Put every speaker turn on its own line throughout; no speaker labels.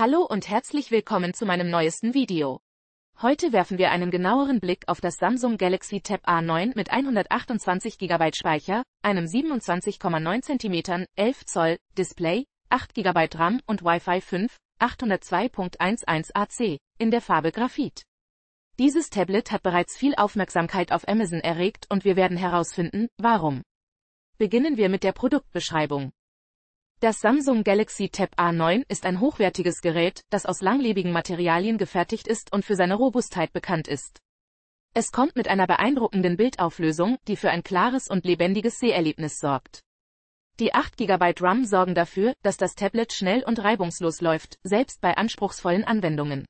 Hallo und herzlich willkommen zu meinem neuesten Video. Heute werfen wir einen genaueren Blick auf das Samsung Galaxy Tab A9 mit 128 GB Speicher, einem 27,9 cm 11 Zoll Display, 8 GB RAM und Wi-Fi 5, 802.11 AC, in der Farbe Graphit. Dieses Tablet hat bereits viel Aufmerksamkeit auf Amazon erregt und wir werden herausfinden, warum. Beginnen wir mit der Produktbeschreibung. Das Samsung Galaxy Tab A9 ist ein hochwertiges Gerät, das aus langlebigen Materialien gefertigt ist und für seine Robustheit bekannt ist. Es kommt mit einer beeindruckenden Bildauflösung, die für ein klares und lebendiges Seherlebnis sorgt. Die 8 GB RAM sorgen dafür, dass das Tablet schnell und reibungslos läuft, selbst bei anspruchsvollen Anwendungen.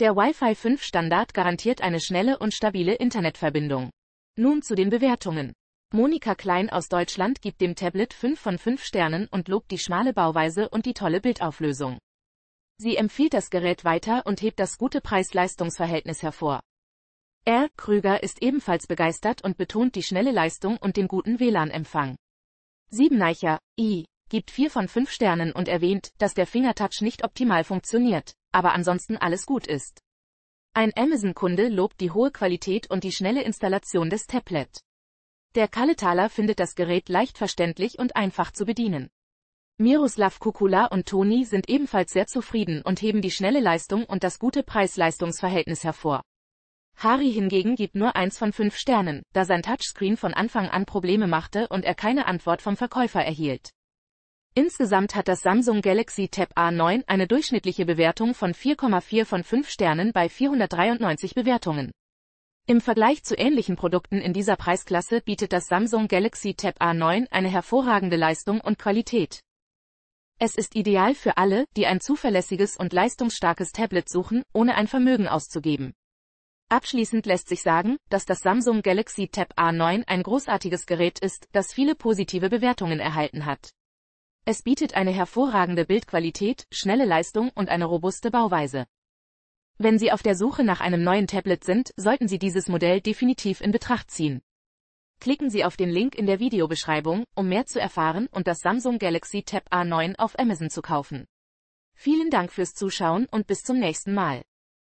Der Wi-Fi 5 Standard garantiert eine schnelle und stabile Internetverbindung. Nun zu den Bewertungen. Monika Klein aus Deutschland gibt dem Tablet 5 von 5 Sternen und lobt die schmale Bauweise und die tolle Bildauflösung. Sie empfiehlt das Gerät weiter und hebt das gute Preis-Leistungs-Verhältnis hervor. R. Krüger ist ebenfalls begeistert und betont die schnelle Leistung und den guten WLAN-Empfang. Siebeneicher, I, gibt 4 von 5 Sternen und erwähnt, dass der Fingertouch nicht optimal funktioniert, aber ansonsten alles gut ist. Ein Amazon-Kunde lobt die hohe Qualität und die schnelle Installation des Tablet. Der Kalletaler findet das Gerät leicht verständlich und einfach zu bedienen. Miroslav Kukula und Toni sind ebenfalls sehr zufrieden und heben die schnelle Leistung und das gute Preis-Leistungs-Verhältnis hervor. Hari hingegen gibt nur eins von fünf Sternen, da sein Touchscreen von Anfang an Probleme machte und er keine Antwort vom Verkäufer erhielt. Insgesamt hat das Samsung Galaxy Tab A9 eine durchschnittliche Bewertung von 4,4 von 5 Sternen bei 493 Bewertungen. Im Vergleich zu ähnlichen Produkten in dieser Preisklasse bietet das Samsung Galaxy Tab A9 eine hervorragende Leistung und Qualität. Es ist ideal für alle, die ein zuverlässiges und leistungsstarkes Tablet suchen, ohne ein Vermögen auszugeben. Abschließend lässt sich sagen, dass das Samsung Galaxy Tab A9 ein großartiges Gerät ist, das viele positive Bewertungen erhalten hat. Es bietet eine hervorragende Bildqualität, schnelle Leistung und eine robuste Bauweise. Wenn Sie auf der Suche nach einem neuen Tablet sind, sollten Sie dieses Modell definitiv in Betracht ziehen. Klicken Sie auf den Link in der Videobeschreibung, um mehr zu erfahren und das Samsung Galaxy Tab A9 auf Amazon zu kaufen. Vielen Dank fürs Zuschauen und bis zum nächsten Mal.